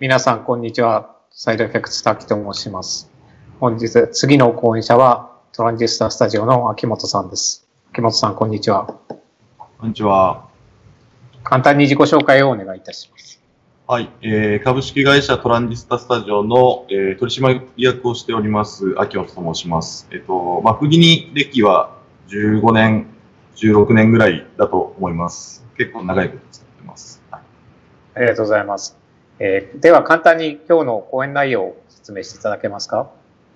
皆さん、こんにちは。サイドエフェクツ滝と申します。本日、次の講演者は、トランジスタスタジオの秋元さんです。秋元さん、こんにちは。こんにちは。簡単に自己紹介をお願いいたします。はい、えー、株式会社トランジスタスタジオの、えー、取締役をしております、秋元と申します。えっ、ー、と、まあ、不義に歴は15年、16年ぐらいだと思います。結構長いこと使ってます。はい、ありがとうございます。えー、では簡単に今日の講演内容を説明していただけますか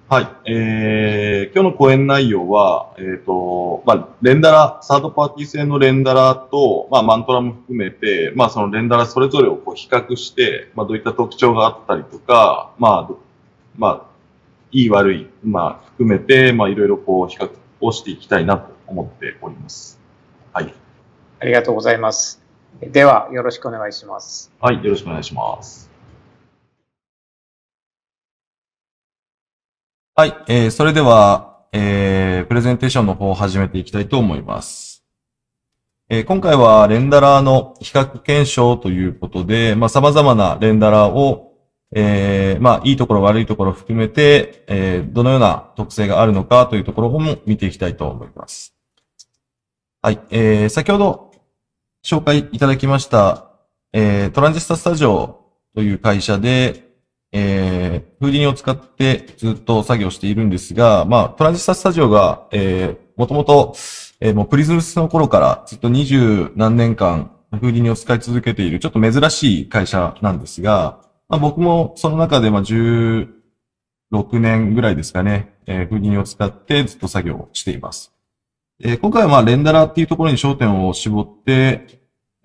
はい。えー、今日の講演内容は、えっ、ー、と、まあ、レンダラ、サードパーティー製のレンダラと、まあ、マントラも含めて、まあ、そのレンダラそれぞれをこう比較して、まあ、どういった特徴があったりとか、まあ、まあ、いい悪い、まあ、含めて、まあ、いろいろこう、比較をしていきたいなと思っております。はい。ありがとうございます。では、よろしくお願いします。はい、よろしくお願いします。はい、えー、それでは、えー、プレゼンテーションの方を始めていきたいと思います。えー、今回はレンダラーの比較検証ということで、まあ、様々なレンダラーを、えー、まあ、いいところ悪いところ含めて、えー、どのような特性があるのかというところも見ていきたいと思います。はい、えー、先ほど紹介いただきました、えー、トランジスタスタジオという会社で、えー、フーディニを使ってずっと作業しているんですが、まあ、トランジスタスタジオが、えー、もともと、えー、もうプリズムスの頃からずっと二十何年間、フーディニを使い続けている、ちょっと珍しい会社なんですが、まあ、僕もその中で、まあ、16年ぐらいですかね、えー、フーディニを使ってずっと作業をしています。え今回は、まあ、レンダラーっていうところに焦点を絞って、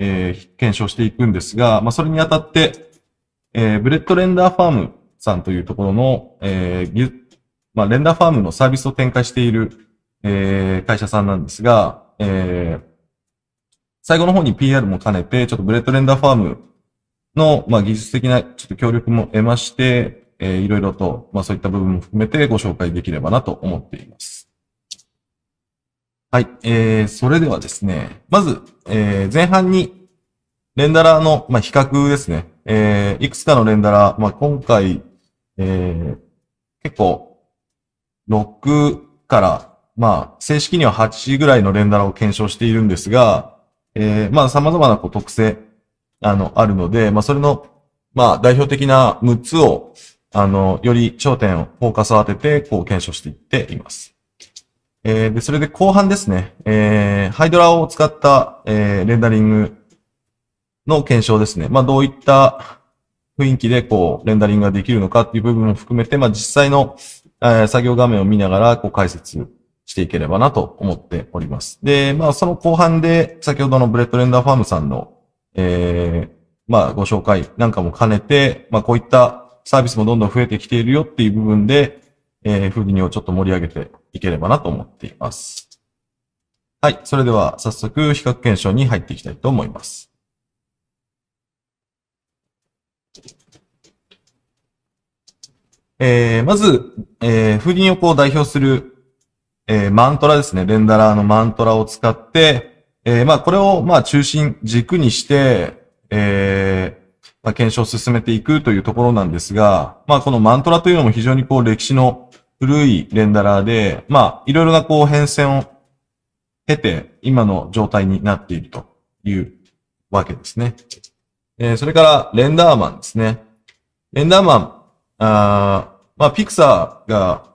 えー、検証していくんですが、まあ、それにあたって、えー、ブレッドレンダーファームさんというところの、えー、まあ、レンダーファームのサービスを展開している、えー、会社さんなんですが、えー、最後の方に PR も兼ねて、ちょっとブレッドレンダーファームの、まあ、技術的なちょっと協力も得まして、えー、いろいろと、まあ、そういった部分も含めてご紹介できればなと思っています。はい。えー、それではですね、まず、えー、前半に、レンダラーの、まあ、比較ですね。えー、いくつかのレンダラー、まあ、今回、えー、結構、6から、まあ、正式には8ぐらいのレンダラーを検証しているんですが、えー、まあ、様々なこう特性、あの、あるので、まあ、それの、まあ、代表的な6つを、あの、より焦点を、フォーカスを当てて、こう、検証していっています。えー、で、それで後半ですね、えー、ハイドラを使った、えー、レンダリングの検証ですね。まあ、どういった雰囲気で、こう、レンダリングができるのかっていう部分も含めて、まあ、実際の、えー、作業画面を見ながら、こう、解説していければなと思っております。で、まあ、その後半で、先ほどのブレッドレンダーファームさんの、えー、まあ、ご紹介なんかも兼ねて、まあ、こういったサービスもどんどん増えてきているよっていう部分で、えー、フーディニをちょっと盛り上げていければなと思っています。はい。それでは早速比較検証に入っていきたいと思います。えー、まず、えー、フーディニオコを代表する、えー、マントラですね。レンダラーのマントラを使って、えー、まあ、これを、まあ、中心軸にして、えー、まあ、検証を進めていくというところなんですが、まあ、このマントラというのも非常にこう、歴史の古いレンダラーで、まあ、いろいろなこう変遷を経て、今の状態になっているというわけですね。えー、それから、レンダーマンですね。レンダーマン、あまあ、ピクサーが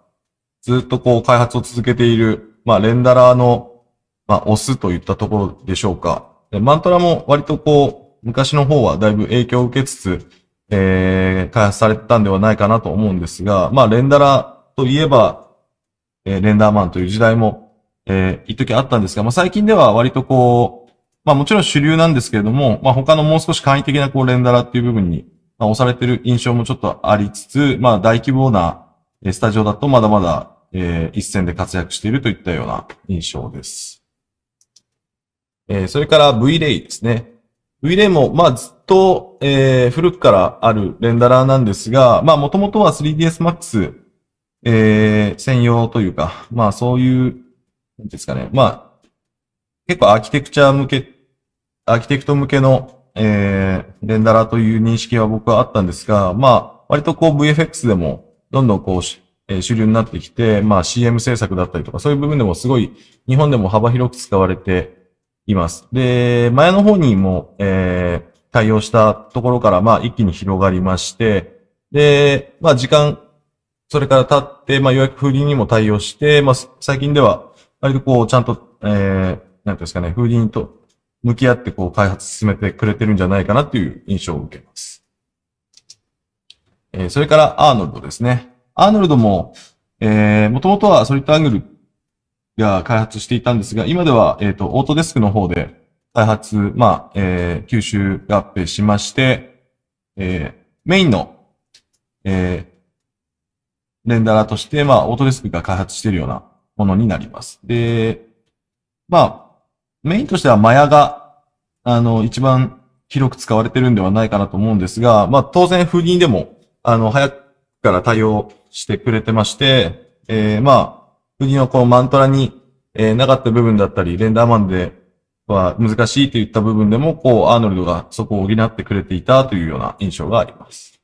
ずっとこう開発を続けている、まあ、レンダラーの、まあ、オスといったところでしょうか。マントラも割とこう、昔の方はだいぶ影響を受けつつ、えー、開発されてたんではないかなと思うんですが、まあ、レンダラー、といえば、えー、レンダーマンという時代も、えー、一時あったんですが、まあ、最近では割とこう、まあもちろん主流なんですけれども、まあ他のもう少し簡易的なこうレンダラっていう部分に、まあ、押されてる印象もちょっとありつつ、まあ大規模なスタジオだとまだまだ、えー、一戦で活躍しているといったような印象です。えー、それから V レイですね。V レイも、まあずっと、えー、古くからあるレンダラーなんですが、まあもともとは 3ds Max えー、専用というか、まあそういう、なんですかね。まあ、結構アーキテクチャ向け、アーキテクト向けの、えー、レンダラーという認識は僕はあったんですが、まあ、割とこう VFX でも、どんどんこう、えー、主流になってきて、まあ CM 制作だったりとか、そういう部分でもすごい、日本でも幅広く使われています。で、前の方にも、えー、対応したところから、まあ一気に広がりまして、で、まあ時間、それから立って、まあ、予約フーにも対応して、まあ、最近では、割とこう、ちゃんと、えー、なんですかね、風鈴と向き合って、こう、開発進めてくれてるんじゃないかなっていう印象を受けます。えー、それから、アーノルドですね。アーノルドも、えー、もともとはソリッドアングルが開発していたんですが、今では、えっ、ー、と、オートデスクの方で開発、まあ、えー、吸収合併しまして、えー、メインの、えー、レンダラーとして、まあ、オートデスクが開発しているようなものになります。で、まあ、メインとしてはマヤが、あの、一番広く使われてるんではないかなと思うんですが、まあ、当然、風ンでも、あの、早くから対応してくれてまして、えー、まあ、風鈴のこのマントラに、えー、なかった部分だったり、レンダーマンでは難しいといった部分でも、こう、アーノルドがそこを補ってくれていたというような印象があります。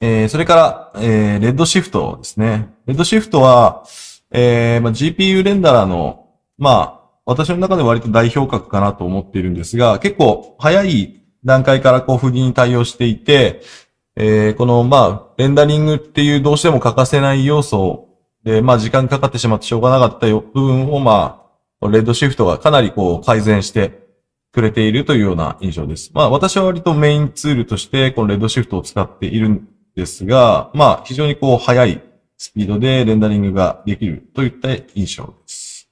えー、それから、えー、レッドシフトですね。レッドシフトは、えー、まあ、GPU レンダラーの、まあ、私の中で割と代表格かなと思っているんですが、結構早い段階からこう、不義に対応していて、えー、この、まあ、レンダリングっていうどうしても欠かせない要素で、まあ、時間かかってしまってしょうがなかったよ部分を、まあ、レッドシフトがかなりこう、改善してくれているというような印象です。まあ、私は割とメインツールとして、このレッドシフトを使っているですが、まあ、非常にこう、速いスピードでレンダリングができるといった印象です。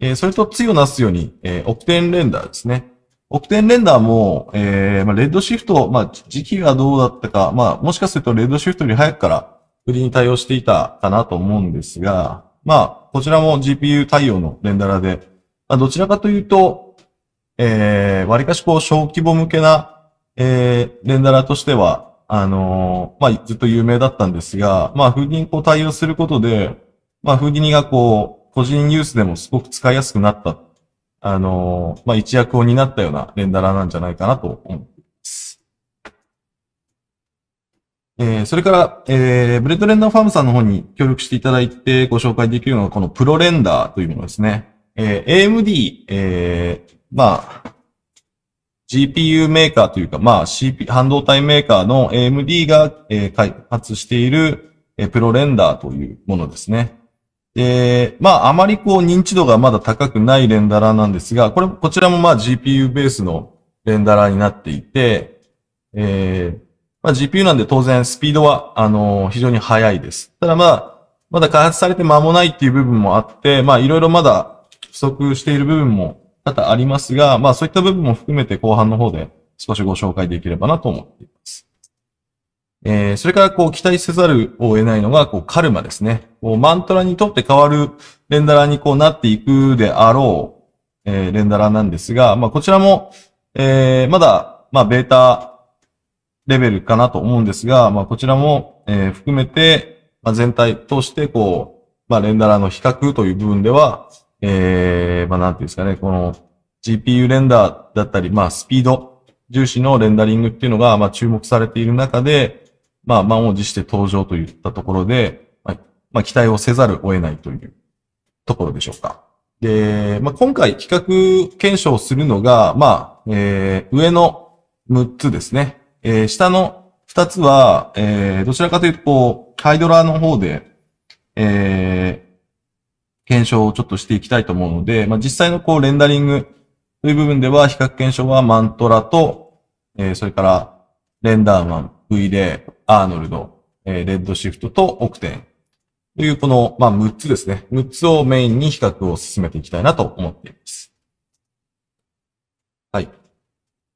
えー、それと、強なすように、えー、オクテンレンダーですね。オクテンレンダーも、えー、まあ、レッドシフト、まあ、時期がどうだったか、まあ、もしかするとレッドシフトより早くから売りに対応していたかなと思うんですが、まあ、こちらも GPU 対応のレンダラで、まあ、どちらかというと、えー、割かしこう、小規模向けな、えー、レンダラとしては、あの、まあ、ずっと有名だったんですが、まあ、フーディにこう対応することで、まあ、フーディニがこう、個人ユースでもすごく使いやすくなった、あの、まあ、一役を担ったようなレンダラーなんじゃないかなと思っています。えー、それから、えー、ブレッドレンダーファームさんの方に協力していただいてご紹介できるのが、このプロレンダーというものですね。えー、AMD、えー、まあ、GPU メーカーというか、まあ、CP、半導体メーカーの AMD が、えー、開発している、えー、プロレンダーというものですね。で、まあ、あまりこう認知度がまだ高くないレンダラーなんですが、これ、こちらもまあ GPU ベースのレンダラーになっていて、えー、まあ GPU なんで当然スピードは、あのー、非常に速いです。ただまあ、まだ開発されて間もないっていう部分もあって、まあいろいろまだ不足している部分も多々ありますが、まあそういった部分も含めて後半の方で少しご紹介できればなと思っています。えー、それからこう期待せざるを得ないのがこうカルマですね。こうマントラにとって変わるレンダラーにこうなっていくであろう、えー、レンダラーなんですが、まあこちらも、えー、まだ、まあベータレベルかなと思うんですが、まあこちらも、えー、含めて、まあ、全体通してこう、まあレンダラーの比較という部分では、えー、まあ、なんていうんですかね、この GPU レンダーだったり、まあ、スピード重視のレンダリングっていうのが、まあ、注目されている中で、まあ、満を持して登場といったところで、まあ、まあ、期待をせざるを得ないというところでしょうか。で、まあ、今回企画検証するのが、まあ、えー、上の6つですね。えー、下の2つは、えー、どちらかというと、こう、ハイドラの方で、えー、検証をちょっとしていきたいと思うので、まあ、実際のこう、レンダリングという部分では、比較検証はマントラと、えー、それから、レンダーマン、V レイ、アーノルド、えー、レッドシフトとオクテンというこの、まあ、6つですね。6つをメインに比較を進めていきたいなと思っています。はい。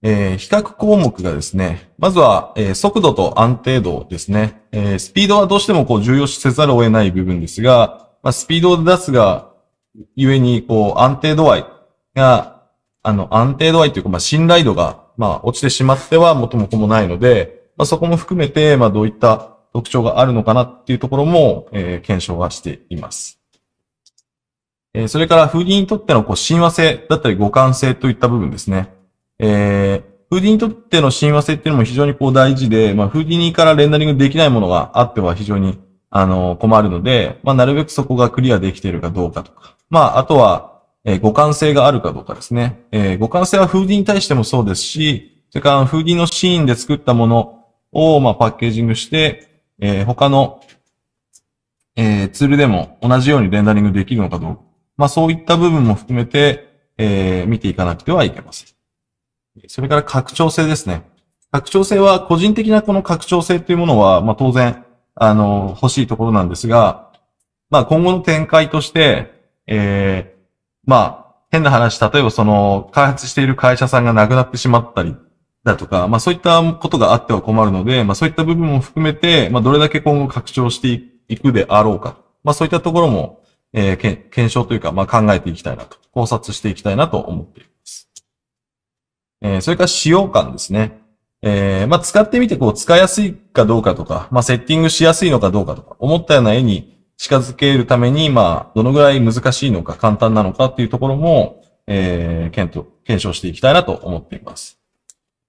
えー、比較項目がですね、まずは、えー、速度と安定度ですね。えー、スピードはどうしてもこう重要視せざるを得ない部分ですが、まあ、スピードを出すが、ゆえに、こう、安定度合いが、あの、安定度合いというか、まあ、信頼度が、まあ、落ちてしまっては元も子もないので、まあ、そこも含めて、まあ、どういった特徴があるのかなっていうところも、えー、検証はしています。えー、それから、フーディにとっての、こう、親和性だったり、互換性といった部分ですね。えー、フーディにとっての親和性っていうのも非常にこう大事で、まあ、フーディニーからレンダリングできないものがあっては非常にあの、困るので、まあ、なるべくそこがクリアできているかどうかとか。まあ、あとは、えー、互換性があるかどうかですね。えー、互換性はフーディに対してもそうですし、それからフーディのシーンで作ったものを、まあ、パッケージングして、えー、他の、えツールでも同じようにレンダリングできるのかどうか。まあ、そういった部分も含めて、え見ていかなくてはいけません。それから拡張性ですね。拡張性は、個人的なこの拡張性というものは、まあ、当然、あの、欲しいところなんですが、まあ今後の展開として、ええー、まあ、変な話、例えばその、開発している会社さんがなくなってしまったりだとか、まあそういったことがあっては困るので、まあそういった部分も含めて、まあどれだけ今後拡張していくであろうか。まあそういったところも、えー、検証というか、まあ考えていきたいなと、考察していきたいなと思っています。えー、それから使用感ですね。えー、まあ、使ってみて、こう、使いやすいかどうかとか、まあ、セッティングしやすいのかどうかとか、思ったような絵に近づけるために、まあ、どのぐらい難しいのか、簡単なのかっていうところも、えー、検討、検証していきたいなと思っています。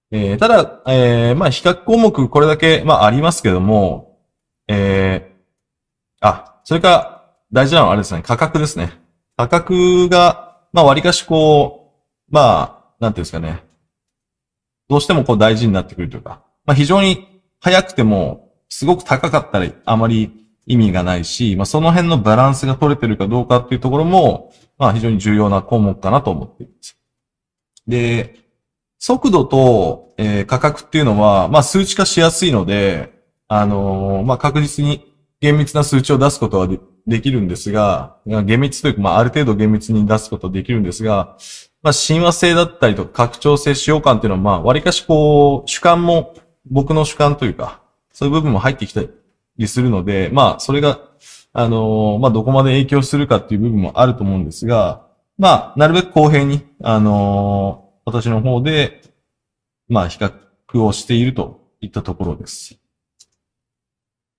えー、ただ、えー、まあ、比較項目、これだけ、まあ、ありますけども、えー、あ、それから、大事なのはあれですね、価格ですね。価格が、まあ、割かしこう、まあ、なんていうんですかね、どうしてもこう大事になってくるというか、まあ、非常に早くても、すごく高かったらあまり意味がないし、まあ、その辺のバランスが取れてるかどうかっていうところも、まあ、非常に重要な項目かなと思っています。で、速度と、えー、価格っていうのは、まあ、数値化しやすいので、あのー、まあ、確実に厳密な数値を出すことはできるんですが、厳密というか、まあ、ある程度厳密に出すことはできるんですが、まあ、親和性だったりとか拡張性使用感っていうのは、まあ、割かしこう、主観も、僕の主観というか、そういう部分も入ってきたりするので、まあ、それが、あのー、まあ、どこまで影響するかっていう部分もあると思うんですが、まあ、なるべく公平に、あのー、私の方で、まあ、比較をしているといったところです。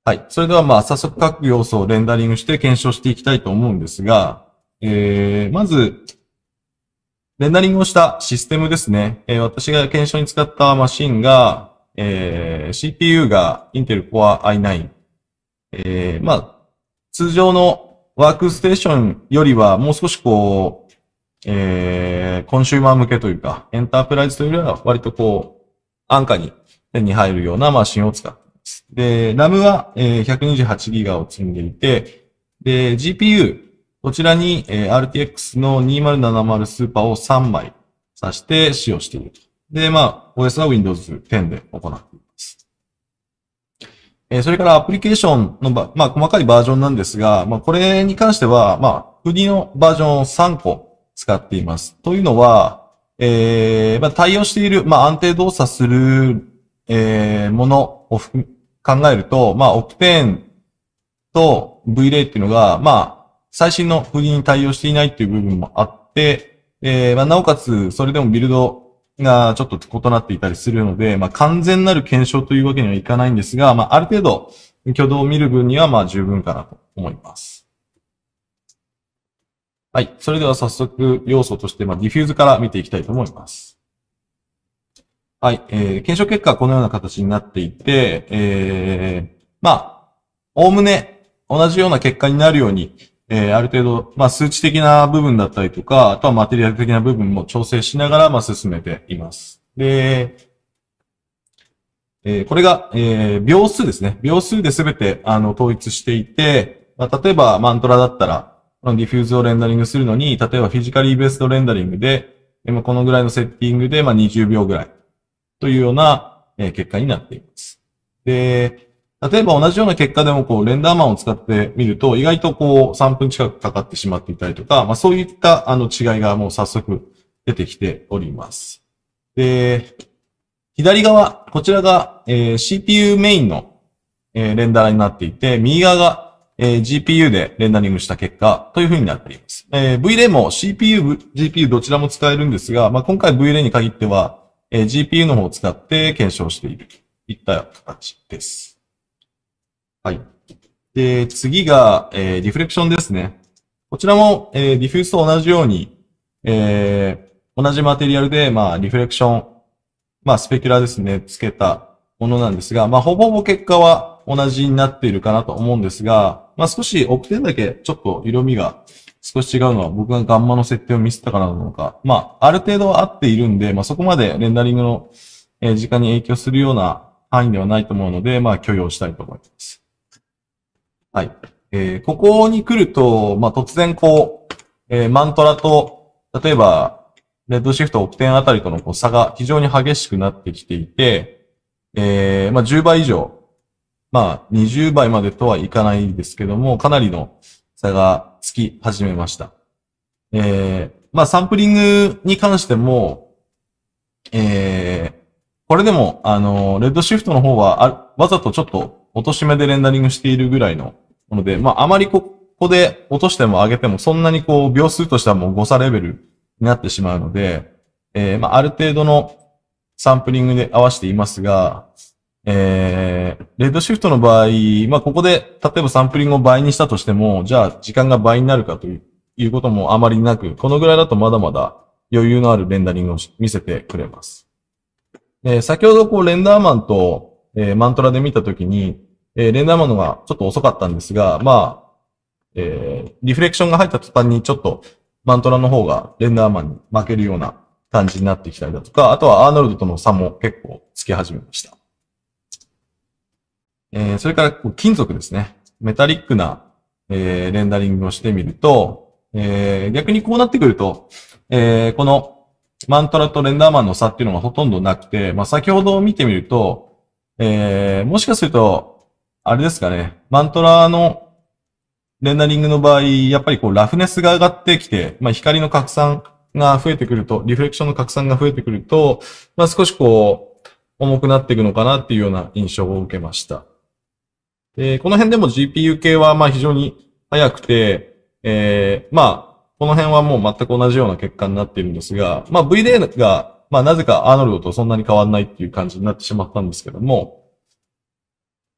はい。それでは、まあ、早速各要素をレンダリングして検証していきたいと思うんですが、えー、まず、レンダリングをしたシステムですね。えー、私が検証に使ったマシンが、えー、CPU が Intel Core i9。えー、まあ、通常のワークステーションよりはもう少しこう、えー、コンシューマー向けというか、エンタープライズというよりは割とこう、安価に手に入るようなマシンを使っています。で、RAM は、えー、128GB を積んでいて、で、GPU こちらに、え RTX の2070スーパーを3枚挿して使用していると。で、まあ、OS は Windows 10で行っています。えそれからアプリケーションのば、まあ、細かいバージョンなんですが、まあ、これに関しては、まあ、国のバージョンを3個使っています。というのは、えー、まあ、対応している、まあ、安定動作する、えー、ものを考えると、まあ、オプテンと V レイっていうのが、まあ、最新のフリーに対応していないっていう部分もあって、えー、まあ、なおかつ、それでもビルドがちょっと異なっていたりするので、まあ、完全なる検証というわけにはいかないんですが、まあ、ある程度、挙動を見る分には、まあ、十分かなと思います。はい。それでは早速、要素として、まあ、ディフューズから見ていきたいと思います。はい。えー、検証結果はこのような形になっていて、えー、まあ、おおむね同じような結果になるように、えー、ある程度、まあ、数値的な部分だったりとか、あとはマテリアル的な部分も調整しながら、まあ、進めています。で、えー、これが、えー、秒数ですね。秒数で全て、あの、統一していて、まあ、例えば、マントラだったら、このディフューズをレンダリングするのに、例えばフィジカリーベストレンダリングで、でこのぐらいのセッティングで、まあ、20秒ぐらいというような、え結果になっています。で、例えば同じような結果でもこうレンダーマンを使ってみると意外とこう3分近くかかってしまっていたりとか、まあそういったあの違いがもう早速出てきております。で、左側、こちらが、え CPU メインの、えレンダーになっていて、右側が、え GPU でレンダリングした結果というふうになっています。え v l a も CPU、GPU どちらも使えるんですが、まあ、今回 v l a に限っては、え GPU の方を使って検証しているといった形です。はい。で、次が、えー、リフレクションですね。こちらも、えー、ディフューズと同じように、えー、同じマテリアルで、まあ、リフレクション、まあ、スペキュラですね、つけたものなんですが、まあ、ほぼほぼ結果は同じになっているかなと思うんですが、まあ、少し奥点だけちょっと色味が少し違うのは僕がガンマの設定をミスったからなのか、まあ、ある程度は合っているんで、まあ、そこまでレンダリングの時間に影響するような範囲ではないと思うので、まあ、許容したいと思います。はい。えー、ここに来ると、まあ、突然こう、えー、マントラと、例えば、レッドシフトオプテンあたりとのこう差が非常に激しくなってきていて、えー、まあ、10倍以上、まあ、20倍までとはいかないんですけども、かなりの差がつき始めました。えー、まあ、サンプリングに関しても、えー、これでも、あの、レッドシフトの方は、あわざとちょっと落とし目でレンダリングしているぐらいのなので、まあ、あまりここで落としても上げても、そんなにこう、秒数としてはもう誤差レベルになってしまうので、えー、まあ、ある程度のサンプリングで合わせていますが、えー、レッドシフトの場合、まあ、ここで、例えばサンプリングを倍にしたとしても、じゃあ、時間が倍になるかということもあまりなく、このぐらいだとまだまだ余裕のあるレンダリングを見せてくれます。え、先ほどこう、レンダーマンと、えー、マントラで見たときに、えー、レンダーマンのがちょっと遅かったんですが、まあ、えー、リフレクションが入った途端にちょっとマントラの方がレンダーマンに負けるような感じになってきたりだとか、あとはアーノルドとの差も結構つけ始めました。えー、それから金属ですね。メタリックな、えー、レンダリングをしてみると、えー、逆にこうなってくると、えー、このマントラとレンダーマンの差っていうのがほとんどなくて、まあ、先ほど見てみると、えー、もしかするとあれですかね、マントラのレンダリングの場合、やっぱりこうラフネスが上がってきて、まあ、光の拡散が増えてくると、リフレクションの拡散が増えてくると、まあ、少しこう、重くなっていくのかなっていうような印象を受けました。で、この辺でも GPU 系はまあ非常に速くて、えー、まあ、この辺はもう全く同じような結果になっているんですが、まあ VDA が、まあなぜかアーノルドとそんなに変わんないっていう感じになってしまったんですけども、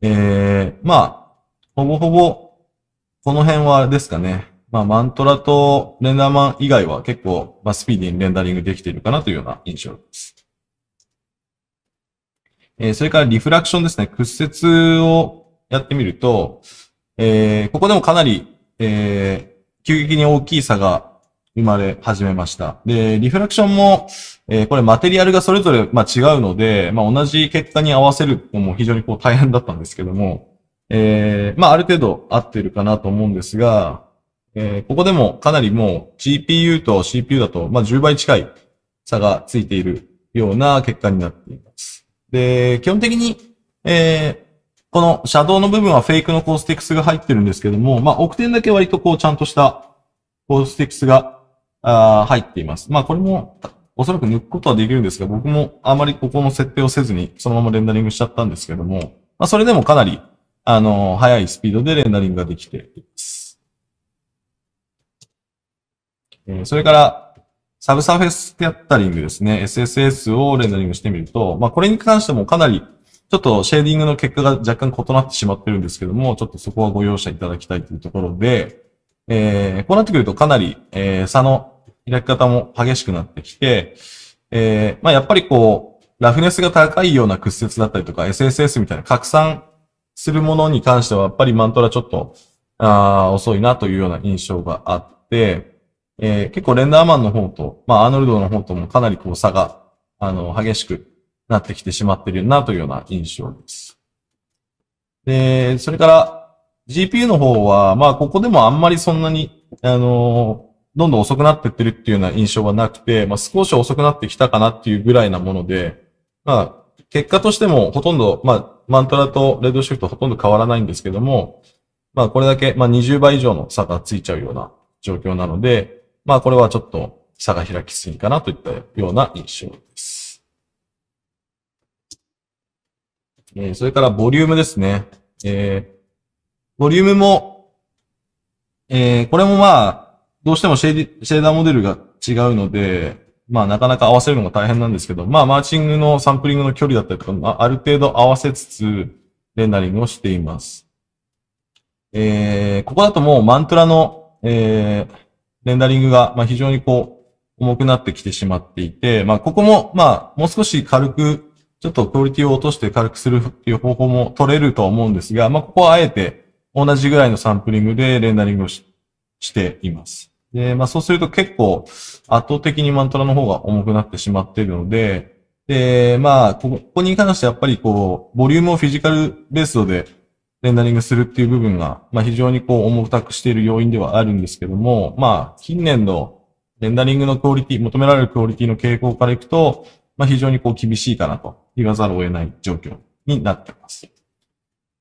えー、まあ、ほぼほぼ、この辺はあれですかね。まあ、マントラとレンダーマン以外は結構、まあ、スピーディーにレンダリングできているかなというような印象です。えー、それからリフラクションですね。屈折をやってみると、えー、ここでもかなり、えー、急激に大きい差が生まれ始めました。で、リフラクションも、えー、これマテリアルがそれぞれ、まあ、違うので、まあ、同じ結果に合わせるのも非常にこう大変だったんですけども、えー、まあ、ある程度合ってるかなと思うんですが、えー、ここでもかなりもう GPU と CPU だと、まあ、10倍近い差がついているような結果になっています。で、基本的に、えー、このシャドウの部分はフェイクのコーステックスが入ってるんですけども、まあ、オクだけ割とこうちゃんとしたコーステックスがあ入っています。まあこれもおそらく抜くことはできるんですが、僕もあまりここの設定をせずにそのままレンダリングしちゃったんですけども、まあそれでもかなり、あの、速いスピードでレンダリングができています。えそれから、サブサーフェスキャッタリングですね。SSS をレンダリングしてみると、まあこれに関してもかなりちょっとシェーディングの結果が若干異なってしまってるんですけども、ちょっとそこはご容赦いただきたいというところで、えー、こうなってくるとかなり、えー、差の開き方も激しくなってきて、えー、まあやっぱりこう、ラフネスが高いような屈折だったりとか、SSS みたいな拡散するものに関しては、やっぱりマントラちょっと、ああ、遅いなというような印象があって、えー、結構レンダーマンの方と、まあアーノルドの方ともかなりこう差が、あの、激しくなってきてしまってるなというような印象です。で、それから GPU の方は、まあここでもあんまりそんなに、あのどんどん遅くなってってるっていうような印象はなくて、まあ、少し遅くなってきたかなっていうぐらいなもので、まあ、結果としてもほとんど、まあ、マントラとレッドシフトほとんど変わらないんですけども、まあ、これだけ、まあ、20倍以上の差がついちゃうような状況なので、まあ、これはちょっと差が開きすぎかなといったような印象です。えー、それからボリュームですね。えー、ボリュームも、えー、これもまあ、どうしてもシェーシェーダーモデルが違うので、まあなかなか合わせるのが大変なんですけど、まあマーチングのサンプリングの距離だったりとか、まあ、る程度合わせつつレンダリングをしています。えー、ここだともうマントラの、えー、レンダリングが、まあ、非常にこう重くなってきてしまっていて、まあここも、まあもう少し軽く、ちょっとクオリティを落として軽くするっていう方法も取れるとは思うんですが、まあここはあえて同じぐらいのサンプリングでレンダリングをしています。で、まあそうすると結構圧倒的にマントラの方が重くなってしまっているので、で、まあ、ここに関してやっぱりこう、ボリュームをフィジカルベースでレンダリングするっていう部分が、まあ非常にこう重たくしている要因ではあるんですけども、まあ近年のレンダリングのクオリティ、求められるクオリティの傾向からいくと、まあ非常にこう厳しいかなと言わざるを得ない状況になっています。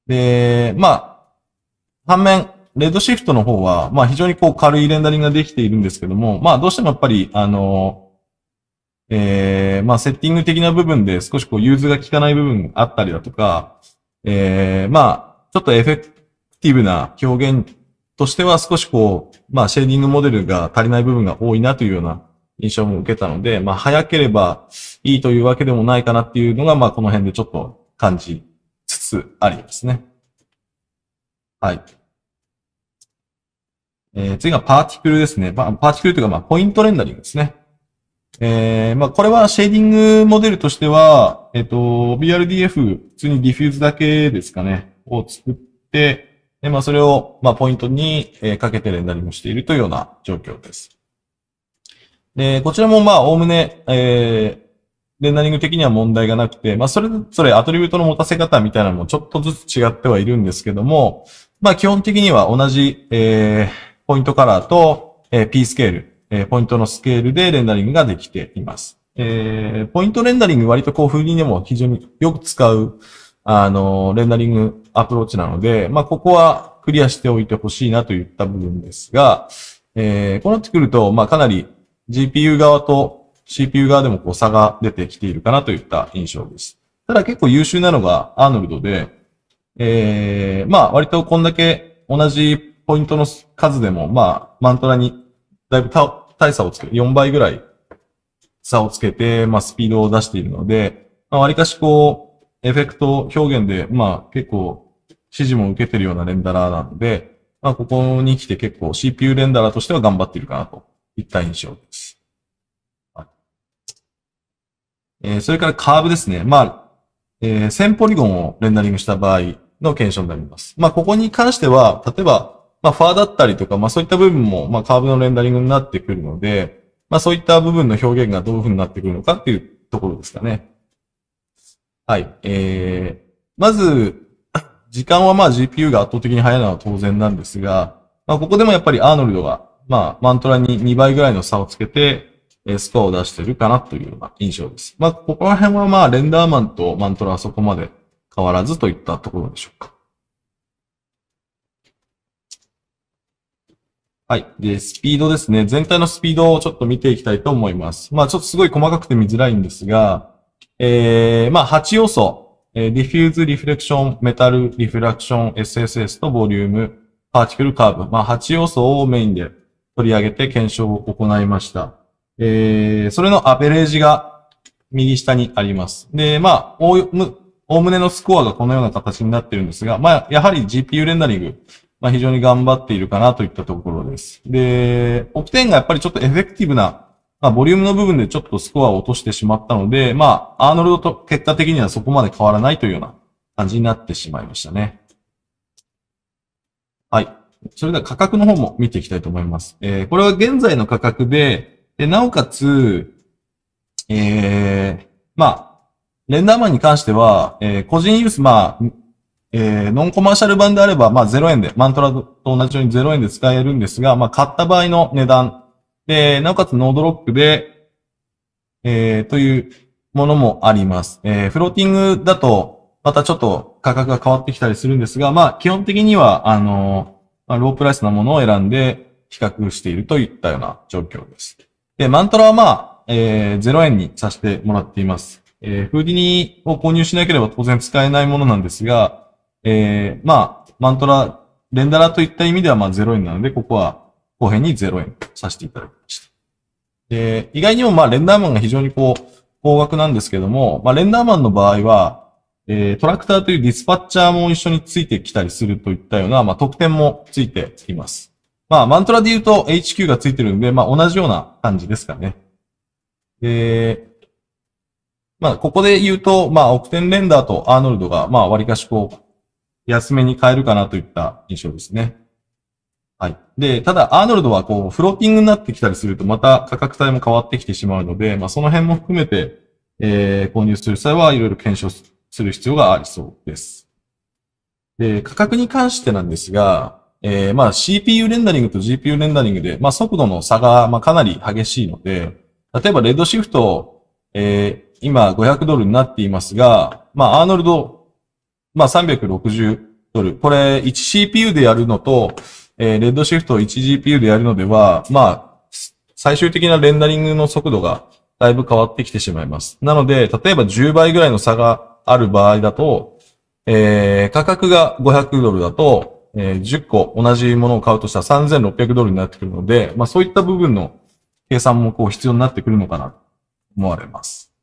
で、まあ、反面、レッドシフトの方は、まあ非常にこう軽いレンダリングができているんですけども、まあどうしてもやっぱり、あの、えー、まあセッティング的な部分で少しこう融通が効かない部分があったりだとか、えー、まあちょっとエフェクティブな表現としては少しこう、まあシェーディングモデルが足りない部分が多いなというような印象も受けたので、まあ早ければいいというわけでもないかなっていうのが、まあこの辺でちょっと感じつつありますね。はい。えー、次がパーティクルですね。まあ、パーティクルというか、まあ、ポイントレンダリングですね。えー、まあ、これはシェーディングモデルとしては、えっ、ー、と、BRDF、普通にディフューズだけですかね、を作って、で、まあ、それを、まあ、ポイントに、えー、かけてレンダリングしているというような状況です。で、こちらも、まあ、おおむね、えー、レンダリング的には問題がなくて、まあ、それそれアトリビュートの持たせ方みたいなのもちょっとずつ違ってはいるんですけども、まあ、基本的には同じ、えー、ポイントカラーと、え P スケール、えポイントのスケールでレンダリングができています。えー、ポイントレンダリング割とこう、風にでも非常によく使う、あの、レンダリングアプローチなので、まあ、ここはクリアしておいてほしいなといった部分ですが、えー、こうなってくると、まあ、かなり GPU 側と CPU 側でもこう差が出てきているかなといった印象です。ただ結構優秀なのがアーノルドで、えー、まあ、割とこんだけ同じポイントの数でも、まあ、マントラにだいぶ大差をつけ、4倍ぐらい差をつけて、まあ、スピードを出しているので、まあ、割かしこう、エフェクト表現で、まあ、結構、指示も受けてるようなレンダラーなので、まあ、ここに来て結構 CPU レンダラーとしては頑張っているかなといった印象です。はい、えー、それからカーブですね。まあ、えー、1000ポリゴンをレンダリングした場合の検証になります。まあ、ここに関しては、例えば、まあ、ファーだったりとか、まあ、そういった部分も、まあ、カーブのレンダリングになってくるので、まあ、そういった部分の表現がどういうふうになってくるのかっていうところですかね。はい。えー、まず、時間はまあ GPU が圧倒的に早いのは当然なんですが、まあ、ここでもやっぱりアーノルドが、まあ、マントラに2倍ぐらいの差をつけて、スコアを出してるかなというような印象です。まあ、ここら辺はまあ、レンダーマンとマントラはそこまで変わらずといったところでしょうか。はい。で、スピードですね。全体のスピードをちょっと見ていきたいと思います。まあ、ちょっとすごい細かくて見づらいんですが、えー、まあ、8要素。えー、ディフューズ、リフレクション、メタル、リフラクション、SSS とボリューム、パーティクル、カーブ。まあ、8要素をメインで取り上げて検証を行いました。えー、それのアベレージが右下にあります。で、まあ、おおむねのスコアがこのような形になってるんですが、まあ、やはり GPU レンダリング。まあ、非常に頑張っているかなといったところです。で、オプテンがやっぱりちょっとエフェクティブな、まあ、ボリュームの部分でちょっとスコアを落としてしまったので、まあ、アーノルドと結果的にはそこまで変わらないというような感じになってしまいましたね。はい。それでは価格の方も見ていきたいと思います。えー、これは現在の価格で、で、なおかつ、えー、まあ、レンダーマンに関しては、えー、個人ユース、まあ、えー、ノンコマーシャル版であれば、まあ0円で、マントラと同じように0円で使えるんですが、まあ買った場合の値段、で、なおかつノードロックで、えー、というものもあります。えー、フローティングだと、またちょっと価格が変わってきたりするんですが、まあ基本的には、あのまあ、ロープライスなものを選んで比較しているといったような状況です。で、マントラはまあ、えー、0円にさせてもらっています。えー、フーディニーを購入しなければ当然使えないものなんですが、えー、まあ、マントラ、レンダラといった意味では、まあ、0円なので、ここは、後編に0円させていただきました。で、意外にも、まあ、レンダーマンが非常にこう、高額なんですけども、まあ、レンダーマンの場合は、えー、トラクターというディスパッチャーも一緒についてきたりするといったような、まあ、特典もついています。まあ、マントラで言うと HQ がついてるんで、まあ、同じような感じですかね。で、まあ、ここで言うと、まあ、オクテンレンダーとアーノルドが、まあ、割かしこう、安めに買えるかなといった印象ですね。はい。で、ただ、アーノルドはこう、フローティングになってきたりすると、また価格帯も変わってきてしまうので、まあ、その辺も含めて、えー、購入する際はいろいろ検証する必要がありそうです。で、価格に関してなんですが、えー、まあ CPU レンダリングと GPU レンダリングで、まあ速度の差が、まあかなり激しいので、例えばレッドシフト、えー、今500ドルになっていますが、まあアーノルドまあ、360ドル。これ、1CPU でやるのと、えー、レッドシフト 1GPU でやるのでは、まあ、最終的なレンダリングの速度がだいぶ変わってきてしまいます。なので、例えば10倍ぐらいの差がある場合だと、えー、価格が500ドルだと、えー、10個同じものを買うとしたら3600ドルになってくるので、まあそういった部分の計算もこう必要になってくるのかなと思われます。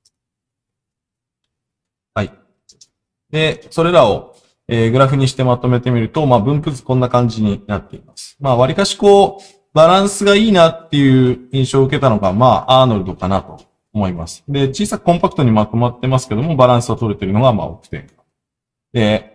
で、それらを、えー、グラフにしてまとめてみると、まあ、分布図こんな感じになっています。まあ、割かしこう、バランスがいいなっていう印象を受けたのが、まあ、アーノルドかなと思います。で、小さくコンパクトにまとまってますけども、バランスを取れてるのが、まあ、奥点。で、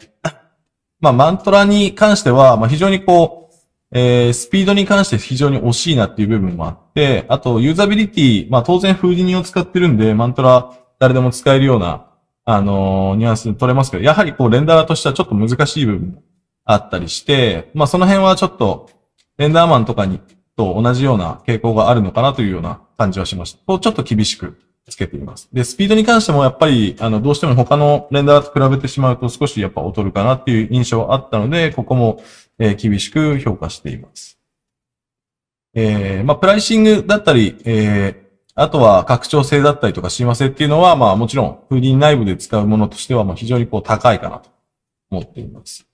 まあ、マントラに関しては、まあ、非常にこう、えー、スピードに関して非常に惜しいなっていう部分もあって、あと、ユーザビリティ、まあ、当然、風人を使ってるんで、マントラ誰でも使えるようなあの、ニュアンス取れますけど、やはりこう、レンダーとしてはちょっと難しい部分もあったりして、まあその辺はちょっと、レンダーマンとかに、と同じような傾向があるのかなというような感じはしました。こう、ちょっと厳しくつけています。で、スピードに関してもやっぱり、あの、どうしても他のレンダーと比べてしまうと少しやっぱ劣るかなっていう印象はあったので、ここも、えー、厳しく評価しています。えー、まあ、プライシングだったり、えー、あとは拡張性だったりとか親和性っていうのは、まあもちろん、リン内部で使うものとしては、まあ非常にこう高いかなと思っています。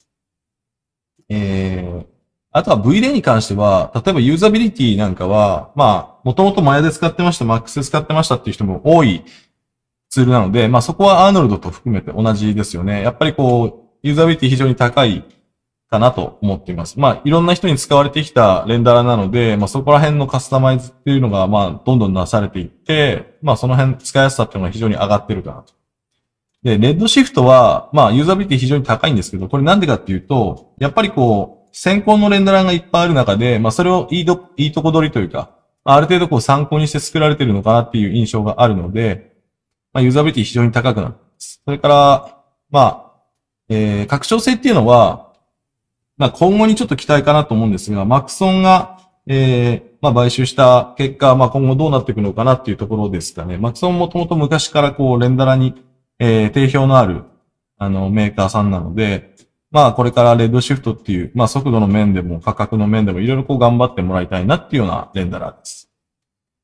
えー、あとは V a に関しては、例えばユーザビリティなんかは、まあ、もともとマヤで使ってました、MAX で使ってましたっていう人も多いツールなので、まあそこはアーノルドと含めて同じですよね。やっぱりこう、ユーザビリティ非常に高いかなと思っています。まあ、いろんな人に使われてきたレンダラなので、まあ、そこら辺のカスタマイズっていうのが、まあ、どんどんなされていって、まあ、その辺使いやすさっていうのが非常に上がってるかなと。で、レッドシフトは、まあ、ユーザビリティ非常に高いんですけど、これなんでかっていうと、やっぱりこう、先行のレンダラーがいっぱいある中で、まあ、それをいいど、いいとこ取りというか、ある程度こう参考にして作られてるのかなっていう印象があるので、まあ、ユーザビリティ非常に高くなってます。それから、まあ、えー、拡張性っていうのは、まあ、今後にちょっと期待かなと思うんですが、マクソンが、えー、まあ、買収した結果、まあ、今後どうなっていくのかなっていうところですかね。マクソンもともと昔からこう、レンダラに、えー、定評のある、あの、メーカーさんなので、まあ、これからレッドシフトっていう、まあ、速度の面でも価格の面でもいろいろこう頑張ってもらいたいなっていうようなレンダラーです。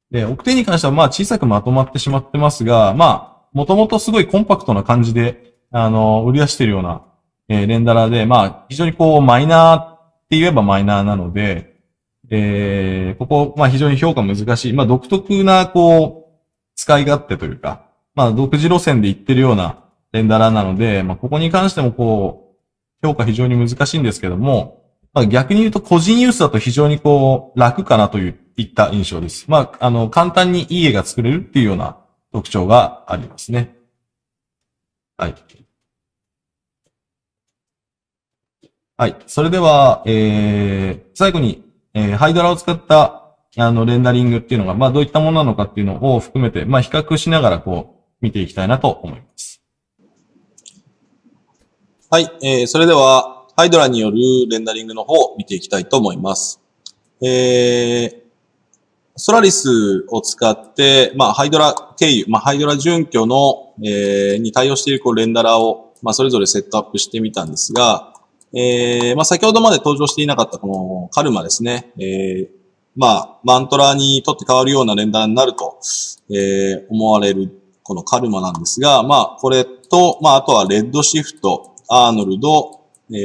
で、オクテに関してはまあ小さくまとまってしまってますが、まあ、もともとすごいコンパクトな感じで、あの、売り出してるようなえー、レンダラーで、まあ、非常にこう、マイナーって言えばマイナーなので、えー、ここ、まあ非常に評価難しい。まあ独特な、こう、使い勝手というか、まあ独自路線で行ってるようなレンダラーなので、まあここに関してもこう、評価非常に難しいんですけども、まあ逆に言うと個人ユースだと非常にこう、楽かなという、いった印象です。まあ、あの、簡単にいい絵が作れるっていうような特徴がありますね。はい。はい。それでは、えー、最後に、えー、ハイドラを使った、あの、レンダリングっていうのが、まあ、どういったものなのかっていうのを含めて、まあ、比較しながら、こう、見ていきたいなと思います。はい。えー、それでは、ハイドラによるレンダリングの方を見ていきたいと思います。えー、ソラリスを使って、まあ、ハイドラ経由、まあ、ハイドラ準拠の、えー、に対応しているこうレンダラーを、まあ、それぞれセットアップしてみたんですが、えー、まあ、先ほどまで登場していなかったこのカルマですね。えー、まあ、マントラにとって変わるような連打になると、えー、思われるこのカルマなんですが、まあ、これと、まあ、あとはレッドシフト、アーノルド、え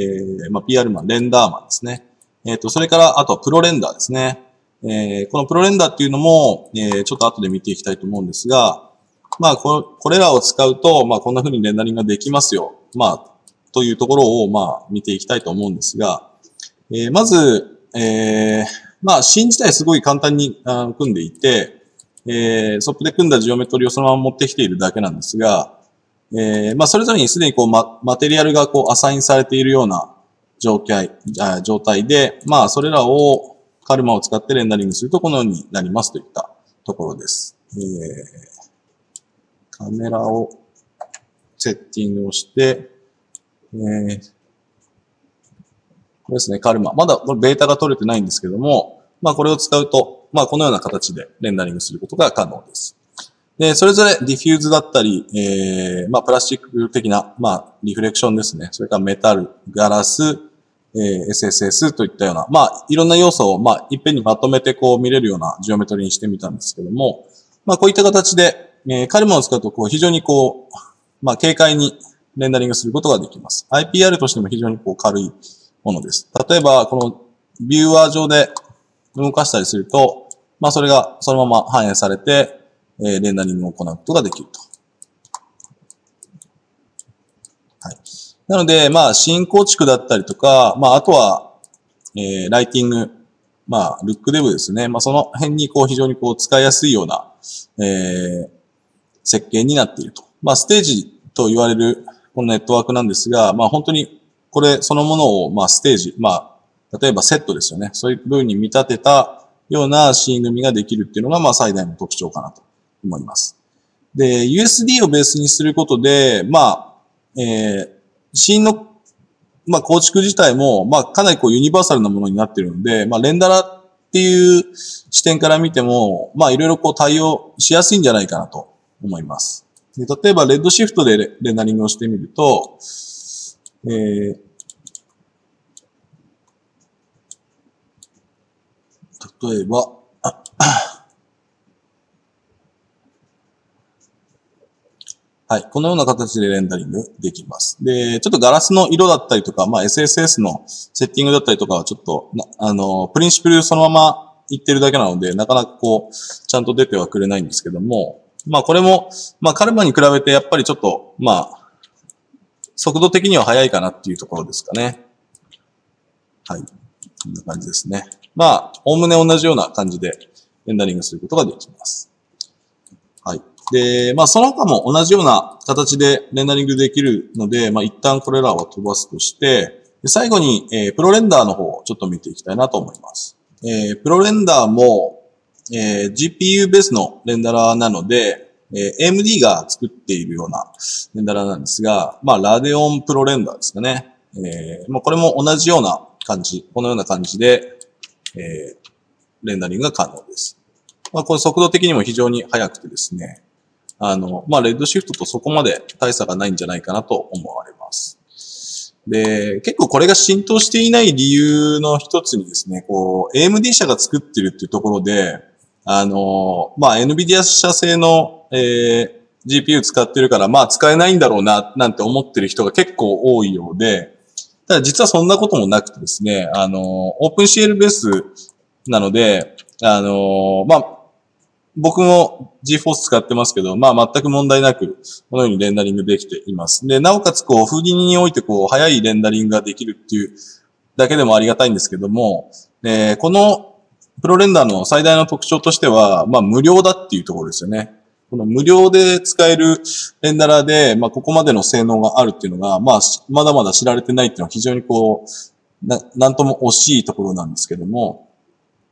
ー、まあ、PR マン、レンダーマンですね。えっ、ー、と、それから、あとはプロレンダーですね。えー、このプロレンダーっていうのも、えー、ちょっと後で見ていきたいと思うんですが、まあこ、これらを使うと、まあ、こんな風にレンダリングができますよ。まあ、というところを、まあ、見ていきたいと思うんですが、えー、まず、えー、まあ、芯自体すごい簡単に組んでいて、えー、ソップで組んだジオメトリをそのまま持ってきているだけなんですが、えー、まあ、それぞれにすでにこう、ま、マテリアルがこう、アサインされているような状態、状態で、まあ、それらをカルマを使ってレンダリングするとこのようになりますといったところです。えー、カメラをセッティングをして、えー、これですね、カルマ。まだこれベータが取れてないんですけども、まあこれを使うと、まあこのような形でレンダリングすることが可能です。で、それぞれディフューズだったり、えー、まあプラスチック的な、まあリフレクションですね。それからメタル、ガラス、えー、SSS といったような、まあいろんな要素を、まあいっぺんにまとめてこう見れるようなジオメトリにしてみたんですけども、まあこういった形で、えー、カルマを使うとこう非常にこう、まあ軽快にレンダリングすることができます。IPR としても非常にこう軽いものです。例えば、このビューアー上で動かしたりすると、まあそれがそのまま反映されて、えレンダリングを行うことができると。はい。なので、まあ、新構築だったりとか、まあ、あとは、えー、ライティング、まあ、ルックデブですね。まあ、その辺に、こう、非常にこう、使いやすいような、えー、設計になっていると。まあ、ステージと言われるこのネットワークなんですが、まあ本当にこれそのものを、まあステージ、まあ、例えばセットですよね。そういう部分に見立てたようなシーン組みができるっていうのが、まあ最大の特徴かなと思います。で、USD をベースにすることで、まあ、えー、ンの、まあ構築自体も、まあかなりこうユニバーサルなものになってるので、まあレンダラっていう視点から見ても、まあいろいろこう対応しやすいんじゃないかなと思います。で例えば、レッドシフトでレンダリングをしてみると、えー、例えば、はい。このような形でレンダリングできます。で、ちょっとガラスの色だったりとか、まあ、SSS のセッティングだったりとかはちょっと、あの、プリンシプルそのままいってるだけなので、なかなかこう、ちゃんと出てはくれないんですけども、まあこれも、まあカルマに比べてやっぱりちょっと、まあ、速度的には速いかなっていうところですかね。はい。こんな感じですね。まあ、おおむね同じような感じでレンダリングすることができます。はい。で、まあその他も同じような形でレンダリングできるので、まあ一旦これらは飛ばすとして、最後に、えー、プロレンダーの方をちょっと見ていきたいなと思います。えー、プロレンダーも、えー、GPU ベースのレンダラーなので、えー、AMD が作っているようなレンダラーなんですが、まあ、ラデオンプロレンダーですかね。えー、まあ、これも同じような感じ、このような感じで、えー、レンダリングが可能です。まあ、これ速度的にも非常に速くてですね、あの、まあ、レッドシフトとそこまで大差がないんじゃないかなと思われます。で、結構これが浸透していない理由の一つにですね、こう、AMD 社が作ってるっていうところで、あの、まあ、NVIDIA 社製の、えー、GPU 使ってるから、まあ、使えないんだろうな、なんて思ってる人が結構多いようで、ただ実はそんなこともなくてですね、あの、OpenCL ベースなので、あの、まあ、僕も GForce 使ってますけど、まあ全く問題なく、このようにレンダリングできています。で、なおかつこう、フーディにおいてこう、早いレンダリングができるっていうだけでもありがたいんですけども、えー、このプロレンダーの最大の特徴としては、まあ、無料だっていうところですよね。この無料で使えるレンダラーで、まあ、ここまでの性能があるっていうのが、まあ、まだまだ知られてないっていうのは非常にこう、な、なんとも惜しいところなんですけども、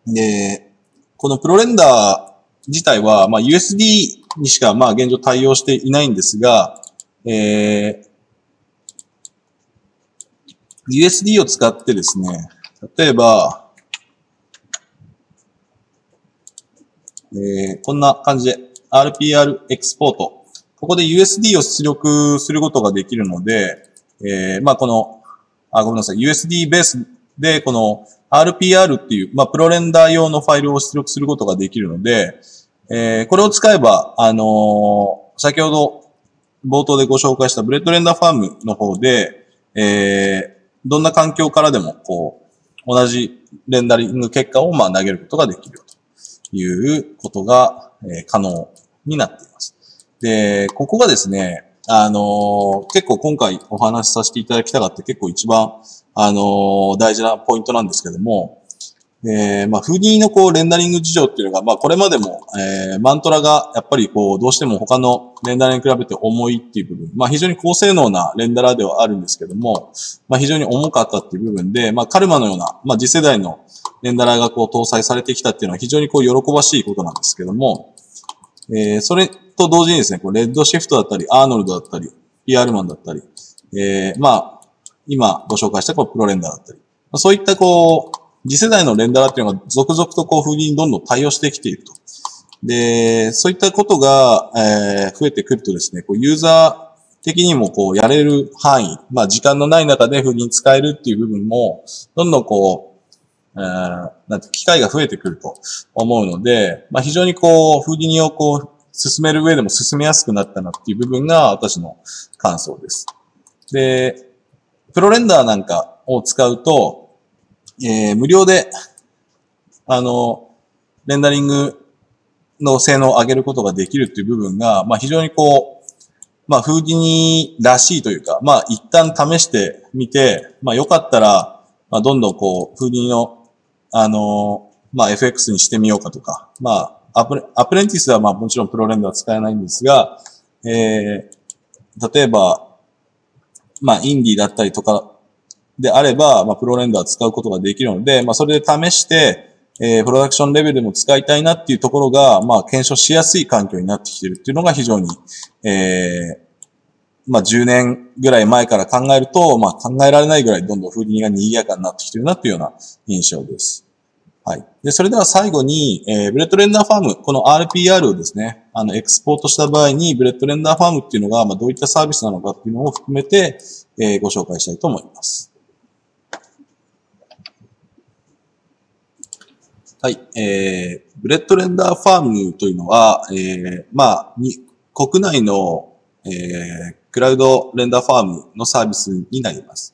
で、このプロレンダー自体は、まあ、USD にしか、まあ、現状対応していないんですが、えー、USD を使ってですね、例えば、えー、こんな感じで RPR エクスポート。ここで USD を出力することができるので、えー、まあこの、あ、ごめんなさい、USD ベースで、この RPR っていう、まあプロレンダー用のファイルを出力することができるので、えー、これを使えば、あのー、先ほど冒頭でご紹介したブレッドレンダーファームの方で、えー、どんな環境からでも、こう、同じレンダリング結果をまあ投げることができると。いうことが、え可能になっています。で、ここがですね、あの結構今回お話しさせていただきたかった結構一番、あの大事なポイントなんですけども、えー、まあ、フーディーのこう、レンダリング事情っていうのが、まあ、これまでも、えー、マントラが、やっぱりこう、どうしても他のレンダラに比べて重いっていう部分、まあ、非常に高性能なレンダラではあるんですけども、まあ、非常に重かったっていう部分で、まあ、カルマのような、まあ、次世代の、レンダラーがこう搭載されてきたっていうのは非常にこう喜ばしいことなんですけども、えー、それと同時にですね、こうレッドシフトだったり、アーノルドだったり、PR マンだったり、えー、まあ、今ご紹介したこうプロレンダーだったり、まそういったこう、次世代のレンダラーっていうのが続々とこう、風にどんどん対応してきていると。で、そういったことが、えー、増えてくるとですね、こうユーザー的にもこうやれる範囲、まあ時間のない中で風に使えるっていう部分も、どんどんこう、なんて機会が増えてくると思うので、まあ、非常にこう、風にをこう、進める上でも進めやすくなったなっていう部分が私の感想です。で、プロレンダーなんかを使うと、えー、無料で、あの、レンダリングの性能を上げることができるっていう部分が、まあ、非常にこう、まあ、フーディニーらしいというか、まあ、一旦試してみて、まあ、よかったら、まあ、どんどんこう、フーディニーのあの、まあ、FX にしてみようかとか、まあ、アプレアプレンティスはまあもちろんプロレンドは使えないんですが、えー、例えば、まあ、インディだったりとかであれば、まあ、プロレンドは使うことができるので、まあ、それで試して、えー、プロダクションレベルでも使いたいなっていうところが、まあ、検証しやすい環境になってきてるっていうのが非常に、えー、まあ、10年ぐらい前から考えると、まあ、考えられないぐらいどんどん風鈴が賑やかになってきてるなっていうような印象です。はい。で、それでは最後に、えー、ブレッドレンダーファーム、この RPR をですね、あの、エクスポートした場合に、ブレッドレンダーファームっていうのが、まあ、どういったサービスなのかっていうのを含めて、えー、ご紹介したいと思います。はい。えー、ブレッドレンダーファームというのは、えー、まあ、に、国内の、えー、クラウドレンダーファームのサービスになります。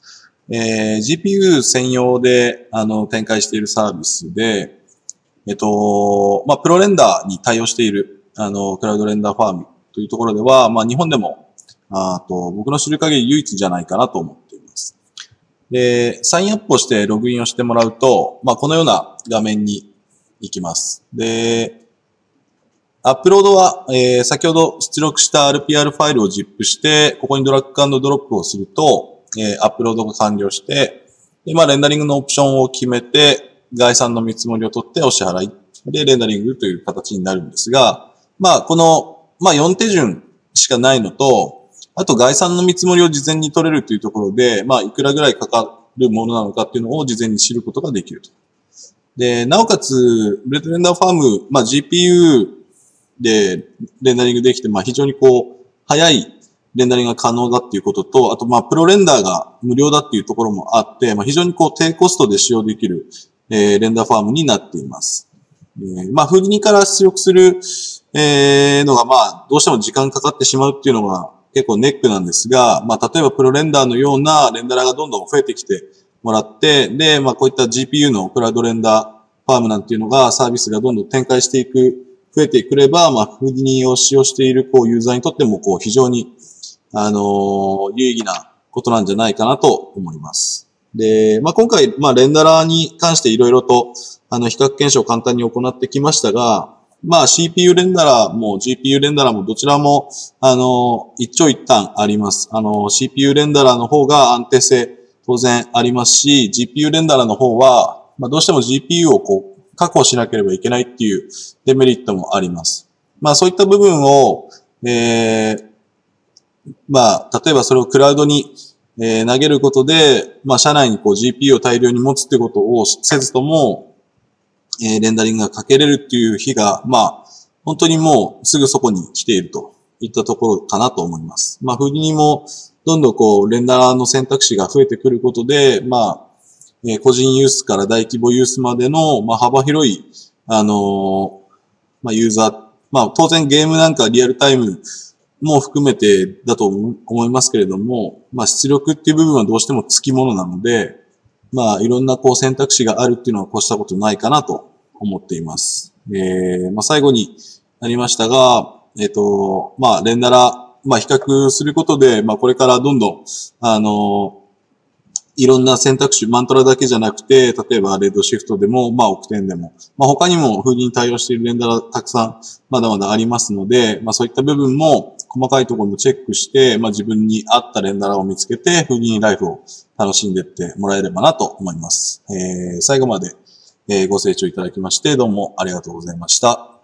えー、GPU 専用であの展開しているサービスで、えっと、まあ、プロレンダーに対応している、あの、クラウドレンダーファームというところでは、まあ、日本でも、あと、僕の知る限り唯一じゃないかなと思っています。で、サインアップをしてログインをしてもらうと、まあ、このような画面に行きます。で、アップロードは、えー、先ほど出力した RPR ファイルを ZIP して、ここにドラッグドロップをすると、えー、アップロードが完了して、で、まあ、レンダリングのオプションを決めて、概算の見積もりを取ってお支払いで、レンダリングという形になるんですが、まあ、この、まあ、4手順しかないのと、あと概算の見積もりを事前に取れるというところで、まあ、いくらぐらいかかるものなのかっていうのを事前に知ることができると。で、なおかつ、ブレッドレンダーファーム、まあ、GPU でレンダリングできて、まあ、非常にこう、早いレンダリングが可能だっていうことと、あと、まあ、プロレンダーが無料だっていうところもあって、まあ、非常にこう、低コストで使用できる、えー、レンダーファームになっています。えー、まあ、フニから出力する、えー、のが、まあ、どうしても時間かかってしまうっていうのが結構ネックなんですが、まあ、例えばプロレンダーのようなレンダラーがどんどん増えてきてもらって、で、まあ、こういった GPU のクラウドレンダーファームなんていうのがサービスがどんどん展開していく、増えてくれば、まあ、フーニを使用している、こう、ユーザーにとっても、こう、非常にあの、有意義なことなんじゃないかなと思います。で、まあ、今回、まあ、レンダラーに関していろいろと、あの、比較検証を簡単に行ってきましたが、まあ、CPU レンダラーも GPU レンダラーもどちらも、あの、一長一短あります。あの、CPU レンダラーの方が安定性当然ありますし、GPU レンダラーの方は、まあ、どうしても GPU をこう、確保しなければいけないっていうデメリットもあります。まあ、そういった部分を、えー、まあ、例えばそれをクラウドに、えー、投げることで、まあ、社内にこう GPU を大量に持つってことをせずとも、えー、レンダリングがかけれるっていう日が、まあ、本当にもうすぐそこに来ているといったところかなと思います。まあ、フリにも、どんどんこう、レンダーの選択肢が増えてくることで、まあ、えー、個人ユースから大規模ユースまでの、まあ、幅広い、あのー、まあ、ユーザー、まあ、当然ゲームなんかリアルタイムも含めてだと思いますけれども、まあ、出力っていう部分はどうしても付き物なので、まあ、いろんなこう選択肢があるっていうのは越したことないかなと思っています。えー、まあ、最後になりましたが、えっ、ー、と、まあ、連ダら、まあ、比較することで、まあ、これからどんどん、あの、いろんな選択肢、マントラだけじゃなくて、例えばレッドシフトでも、まあ、オクテンでも、まあ、他にも風に対応しているレンダラたくさん、まだまだありますので、まあ、そういった部分も、細かいところもチェックして、まあ、自分に合った連絡ラを見つけて、フリーライフを楽しんでってもらえればなと思います。えー、最後まで、えご清聴いただきまして、どうもありがとうございました。